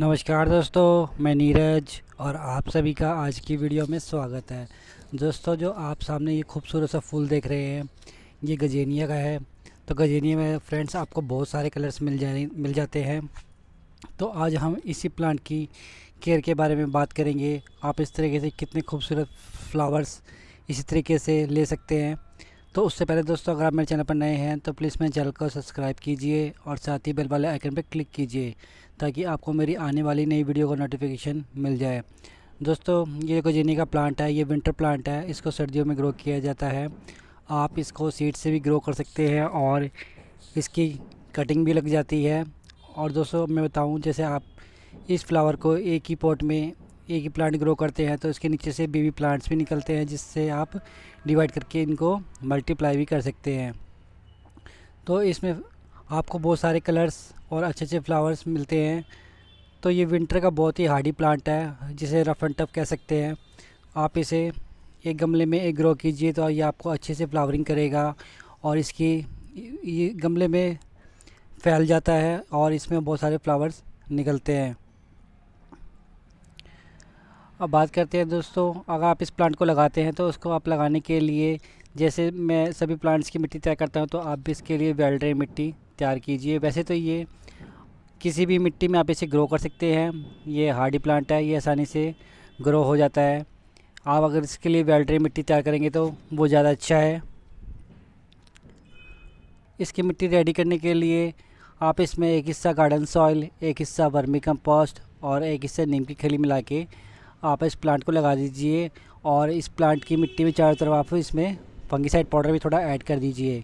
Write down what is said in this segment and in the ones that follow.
नमस्कार दोस्तों मैं नीरज और आप सभी का आज की वीडियो में स्वागत है दोस्तों जो आप सामने ये खूबसूरत सा फूल देख रहे हैं ये गजेनिया का है तो गजेनिया में फ्रेंड्स आपको बहुत सारे कलर्स मिल जाए मिल जाते हैं तो आज हम इसी प्लांट की केयर के बारे में बात करेंगे आप इस तरीके से कितने खूबसूरत फ्लावर्स इसी तरीके से ले सकते हैं तो उससे पहले दोस्तों अगर आप मेरे चैनल पर नए हैं तो प्लीज़ मेरे चैनल को सब्सक्राइब कीजिए और साथ ही बेल वाले आइकन पर क्लिक कीजिए ताकि आपको मेरी आने वाली नई वीडियो का नोटिफिकेशन मिल जाए दोस्तों ये गोजेनी का प्लांट है ये विंटर प्लांट है इसको सर्दियों में ग्रो किया जाता है आप इसको सीड से भी ग्रो कर सकते हैं और इसकी कटिंग भी लग जाती है और दोस्तों मैं बताऊँ जैसे आप इस फ्लावर को एक ही पॉट में एक ही प्लांट ग्रो करते हैं तो इसके नीचे से बेबी प्लांट्स भी निकलते हैं जिससे आप डिवाइड करके इनको मल्टीप्लाई भी कर सकते हैं तो इसमें आपको बहुत सारे कलर्स और अच्छे अच्छे फ्लावर्स मिलते हैं तो ये विंटर का बहुत ही हार्डी प्लांट है जिसे रफ़ एंड टफ कह सकते हैं आप इसे एक गमले में एक ग्रो कीजिए तो ये आपको अच्छे से फ्लावरिंग करेगा और इसकी ये गमले में फैल जाता है और इसमें बहुत सारे फ्लावर्स निकलते हैं अब बात करते हैं दोस्तों अगर आप इस प्लांट को लगाते हैं तो उसको आप लगाने के लिए जैसे मैं सभी प्लांट्स की मिट्टी तैयार करता हूँ तो आप भी इसके लिए वेल मिट्टी तैयार कीजिए वैसे तो ये किसी भी मिट्टी में आप इसे ग्रो कर सकते हैं ये हार्डी प्लांट है ये आसानी से ग्रो हो जाता है आप अगर इसके लिए वेल मिट्टी तैयार करेंगे तो वो ज़्यादा अच्छा है इसकी मिट्टी रेडी करने के लिए आप इसमें एक हिस्सा गार्डन सॉइल एक हिस्सा वर्मी कंपोस्ट और एक हिस्सा नीम की खली मिला के आप इस प्लांट को लगा दीजिए और इस प्लांट की मिट्टी में चारों तरफ आप इसमें फंगीसाइड पाउडर भी थोड़ा ऐड कर दीजिए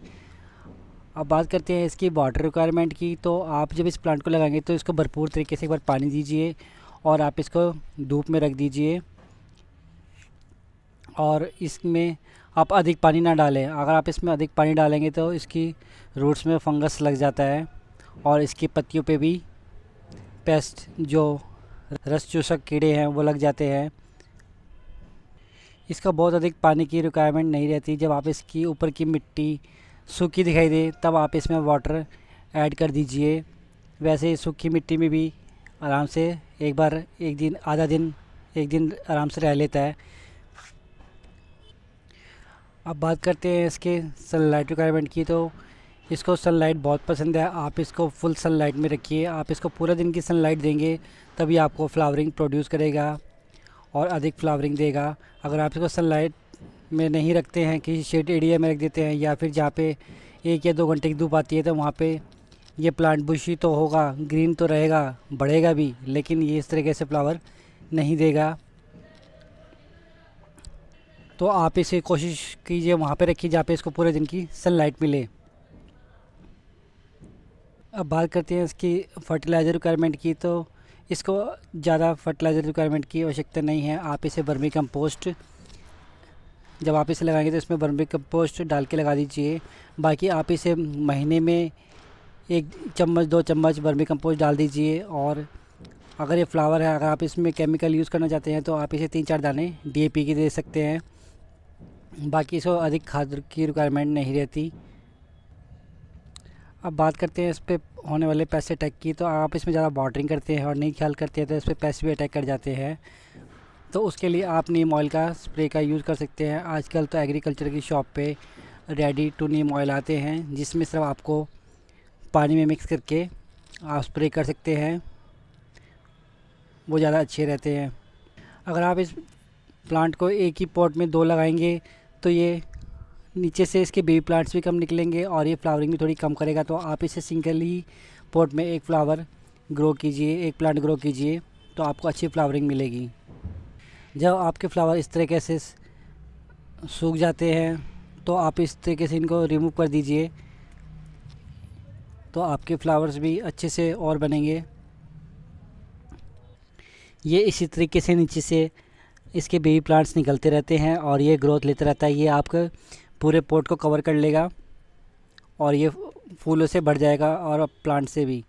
अब बात करते हैं इसकी वाटर रिक्वायरमेंट की तो आप जब इस प्लांट को लगाएंगे तो इसको भरपूर तरीके से एक बार पानी दीजिए और आप इसको धूप में रख दीजिए और इसमें आप अधिक पानी ना डालें अगर आप इसमें अधिक पानी डालेंगे तो इसकी रूट्स में फंगस लग जाता है और इसकी पत्तियों पे भी पेस्ट जो रस चूसक कीड़े हैं वो लग जाते हैं इसका बहुत अधिक पानी की रिक्वायरमेंट नहीं रहती जब आप इसकी ऊपर की मिट्टी सूखी दिखाई दे तब आप इसमें वाटर ऐड कर दीजिए वैसे सूखी मिट्टी में भी आराम से एक बार एक दिन आधा दिन एक दिन आराम से रह लेता है अब बात करते हैं इसके सनलाइट रिक्वायरमेंट की तो इसको सनलाइट बहुत पसंद है आप इसको फुल सनलाइट में रखिए आप इसको पूरा दिन की सनलाइट देंगे तभी आपको फ्लावरिंग प्रोड्यूस करेगा और अधिक फ्लावरिंग देगा अगर आप इसको सनलाइट में नहीं रखते हैं किसी शेड एरिया में रख देते हैं या फिर जहाँ पे एक या दो घंटे की धूप आती है तो वहाँ पे ये प्लांट बुशी तो होगा ग्रीन तो रहेगा बढ़ेगा भी लेकिन ये इस तरीके से फ्लावर नहीं देगा तो आप इसे कोशिश कीजिए वहाँ पे रखिए जहाँ पे इसको पूरे दिन की सनलाइट मिले अब बात करते हैं इसकी फर्टिलाइज़र रिक्वायरमेंट की तो इसको ज़्यादा फर्टिलाइज़र रिक्वायरमेंट की आवश्यकता नहीं है आप इसे बर्मी कंपोस्ट जब आप इसे लगाएंगे तो इसमें बर्मी कंपोस्ट डाल के लगा दीजिए बाकी आप इसे महीने में एक चम्मच दो चम्मच बर्मी कंपोस्ट डाल दीजिए और अगर ये फ्लावर है अगर आप इसमें केमिकल यूज़ करना चाहते हैं तो आप इसे तीन चार दाने पी के दे सकते हैं बाकी इसको अधिक खाद की रिक्वायरमेंट नहीं रहती अब बात करते हैं इस पर होने वाले पैसे अटैक की तो आप इसमें ज़्यादा बॉर्डरिंग करते हैं और नहीं ख्याल करते हैं तो इस पर पैसे भी अटैक कर जाते हैं तो उसके लिए आप नीम ऑयल का स्प्रे का यूज़ कर सकते हैं आजकल तो एग्रीकल्चर की शॉप पे रेडी टू नीम ऑयल आते हैं जिसमें सिर्फ आपको पानी में मिक्स करके आप स्प्रे कर सकते हैं वो ज़्यादा अच्छे रहते हैं अगर आप इस प्लांट को एक ही पॉट में दो लगाएंगे तो ये नीचे से इसके बेबी प्लांट्स भी कम निकलेंगे और ये फ्लावरिंग भी थोड़ी कम करेगा तो आप इसे सिंगल ही पॉट में एक फ्लावर ग्रो कीजिए एक प्लांट ग्रो कीजिए तो आपको अच्छी फ्लावरिंग मिलेगी जब आपके फ्लावर इस तरीके से सूख जाते हैं तो आप इस तरीके से इनको रिमूव कर दीजिए तो आपके फ्लावर्स भी अच्छे से और बनेंगे ये इसी तरीके से नीचे से इसके बेबी प्लांट्स निकलते रहते हैं और ये ग्रोथ लेता रहता है ये आपका पूरे पोर्ट को कवर कर लेगा और ये फूलों से भर जाएगा और प्लांट से भी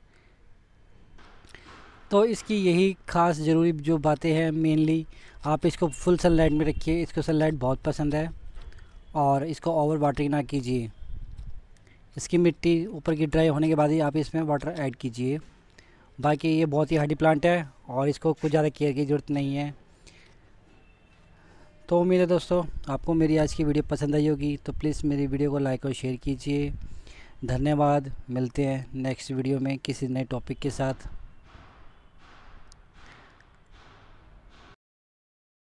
तो इसकी यही ख़ास ज़रूरी जो बातें हैं मेनली आप इसको फुल सनलाइट में रखिए इसको सनलाइट बहुत पसंद है और इसको ओवर वाटरिंग ना कीजिए इसकी मिट्टी ऊपर की ड्राई होने के बाद ही आप इसमें वाटर ऐड कीजिए बाकी ये बहुत ही हार्डी प्लांट है और इसको कुछ ज़्यादा केयर की ज़रूरत नहीं है तो उम्मीद है दोस्तों आपको मेरी आज की वीडियो पसंद आई होगी तो प्लीज़ मेरी वीडियो को लाइक और शेयर कीजिए धन्यवाद मिलते हैं नेक्स्ट वीडियो में किसी नए टॉपिक के साथ